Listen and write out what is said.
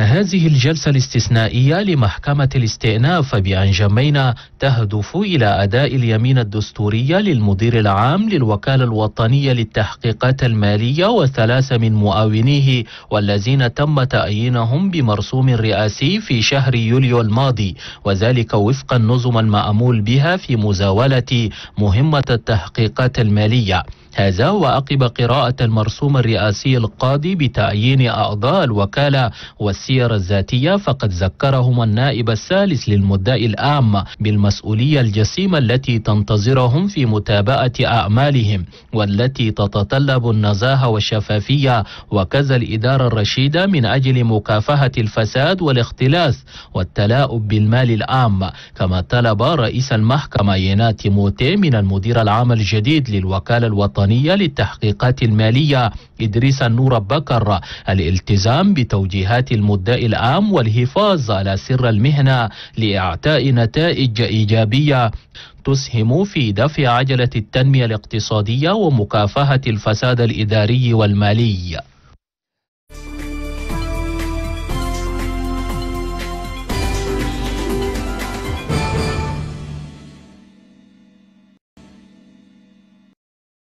هذه الجلسة الاستثنائية لمحكمة الاستئناف جمينا تهدف إلى أداء اليمين الدستورية للمدير العام للوكالة الوطنية للتحقيقات المالية وثلاثة من مؤاونيه والذين تم تعيينهم بمرسوم رئاسي في شهر يوليو الماضي وذلك وفق النظم المأمول بها في مزاولة مهمة التحقيقات المالية هذا وعقب قراءة المرسوم الرئاسي القاضي بتعيين أعضاء الوكالة والسير الذاتية فقد ذكرهم النائب الثالث للمدعي العام بالمسؤولية الجسيمة التي تنتظرهم في متابعة أعمالهم والتي تتطلب النزاهة والشفافية وكذا الإدارة الرشيدة من أجل مكافحة الفساد والاختلاس والتلاؤب بالمال العام كما طلب رئيس المحكمة يناتي موتي من المدير العام الجديد للوكالة الوطنية الوطنية للتحقيقات المالية إدريس النور بكر الالتزام بتوجيهات المدعي العام والحفاظ على سر المهنة لإعطاء نتائج إيجابية تسهم في دفع عجلة التنمية الاقتصادية ومكافحة الفساد الإداري والمالي